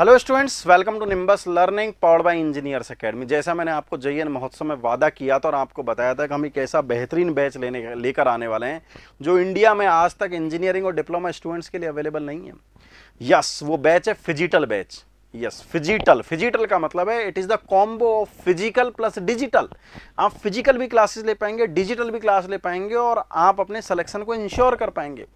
hello students welcome to Nimbus learning power by engineers academy जैसा मैंने आपको जयन महोत्सव में वादा किया था और आपको बताया था कि हम एक ऐसा बेहतरीन बैच लेने लेकर आने वाले हैं जो इंडिया में आज तक इंजीनियरिंग और डिप्लोमा स्टूडेंट्स के लिए अवेलेबल नहीं है यस yes, वो बैच है phygital batch yes phygital phygital का मतलब है it is the combo of physical plus digital आप फिजिकल भी क्लासेस ले पाएंगे डिजिटल भी क्लास ले पाएंगे और आप अपने सिलेक्शन को इंश्योर कर पाएंगे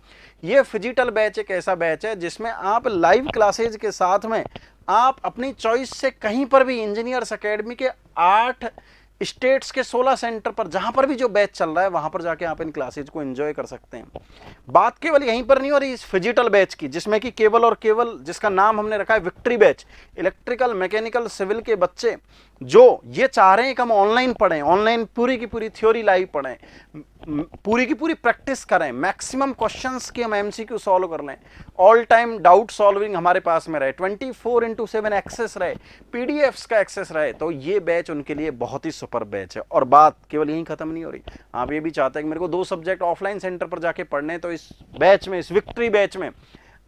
ये फिजिटल बैच एक ऐसा बैच है जिसमें आप लाइव क्लासेज के साथ में आप अपनी चॉइस से कहीं पर भी इंजीनियर्स अकेडमी के आठ स्टेट्स के 16 सेंटर पर जहां पर भी जो बैच चल रहा है वहां पर जाके आप इन क्लासेज को एंजॉय कर सकते हैं बात केवल यहीं पर नहीं हो रही इस फिजिटल बैच की जिसमें कि केवल और केवल जिसका नाम हमने रखा है victory batch electrical mechanical civil के बच्चे जो ये चाह रहे हैं कि हम ऑनलाइन पढ़ें ऑनलाइन पूरी की पूरी थ्योरी लाइव पढ़ें पूरी की पूरी प्रैक्टिस करें मैक्सिमम क्वेश्चंस के हम एमसीक्यू सॉल्व कर लें ऑल टाइम डाउट सॉल्विंग हमारे पास में रहे 24 फोर इंटू सेवन एक्सेस रहे पी का एक्सेस रहे तो ये बैच उनके लिए बहुत ही सुपर बैच है और बात केवल यहीं खत्म नहीं हो रही आप ये भी चाहते हैं कि मेरे को दो सब्जेक्ट ऑफलाइन सेंटर पर जाके पढ़ने तो इस बैच में इस विक्ट्री बैच में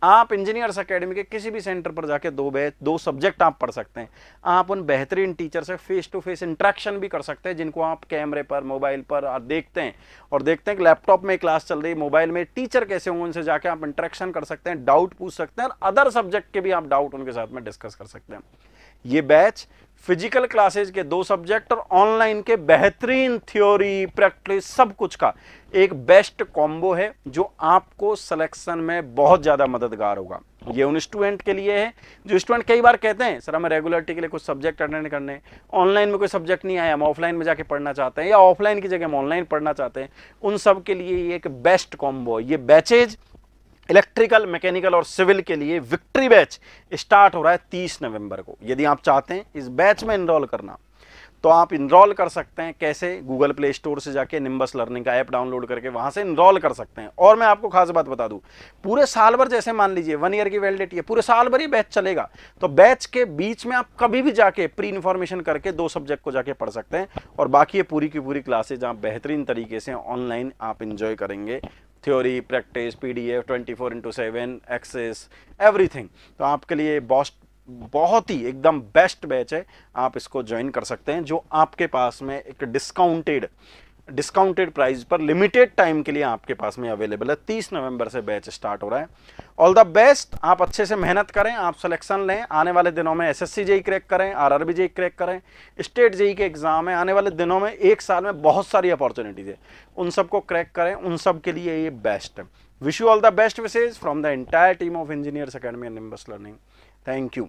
आप इंजीनियर्स अकेडमी के किसी भी सेंटर पर जाके दो बैच दो सब्जेक्ट आप पढ़ सकते हैं आप उन बेहतरीन टीचर से फेस टू फेस इंट्रैक्शन भी कर सकते हैं जिनको आप कैमरे पर मोबाइल पर आप देखते हैं और देखते हैं कि लैपटॉप में क्लास चल रही है मोबाइल में टीचर कैसे होंगे उनसे जाके आप इंट्रैक्शन कर सकते हैं डाउट पूछ सकते हैं और अदर सब्जेक्ट के भी आप डाउट उनके साथ में डिस्कस कर सकते हैं ये बैच फिजिकल क्लासेज के दो सब्जेक्ट और ऑनलाइन के बेहतरीन थ्योरी प्रैक्टिस सब कुछ का एक बेस्ट कॉम्बो है जो आपको सिलेक्शन में बहुत ज़्यादा मददगार होगा ये उन स्टूडेंट के लिए है जो स्टूडेंट कई बार कहते हैं सर हमें रेगुलरिटी के लिए कुछ सब्जेक्ट अटेंड करने ऑनलाइन में कोई सब्जेक्ट नहीं आया हम ऑफलाइन में जाके पढ़ना चाहते हैं या ऑफलाइन की जगह हम ऑनलाइन पढ़ना चाहते हैं उन सब के लिए ये एक बेस्ट कॉम्बो है ये बैचेज इलेक्ट्रिकल मैकेनिकल और सिविल के लिए विक्ट्री बैच स्टार्ट हो रहा है 30 नवंबर को यदि आप चाहते हैं इस बैच में इनरोल करना तो आप इनरोल कर सकते हैं कैसे गूगल प्ले स्टोर से जाके निम्बस लर्निंग का ऐप डाउनलोड करके वहां से इनरोल कर सकते हैं और मैं आपको खास बात बता दूं पूरे साल भर जैसे मान लीजिए वन ईयर की वैलिडिटी है पूरे साल भर ही बैच चलेगा तो बैच के बीच में आप कभी भी जाके प्री इन्फॉर्मेशन करके दो सब्जेक्ट को जाके पढ़ सकते हैं और बाकी ये पूरी की पूरी क्लासेज आप बेहतरीन तरीके से ऑनलाइन आप इंजॉय करेंगे theory practice P D F twenty four into seven access everything तो आपके लिए बॉस्ट बहुत ही एकदम बेस्ट बैच है आप इसको ज्वाइन कर सकते हैं जो आपके पास में एक डिस्काउंटेड डिस्काउंटेड प्राइस पर लिमिटेड टाइम के लिए आपके पास में अवेलेबल है तीस नवंबर से बैच स्टार्ट हो रहा है ऑल द बेस्ट आप अच्छे से मेहनत करें आप सिलेक्शन लें आने वाले दिनों में एसएससी एस क्रैक करें आरआरबी जेई क्रैक करें स्टेट जेई e के एग्जाम है आने वाले दिनों में एक साल में बहुत सारी अपॉर्चुनिटीज़ है उन सबको क्रैक करें उन सब के लिए ये बेस्ट है wish you all the best wishes from the entire team of engineers academy and Nimbus learning thank you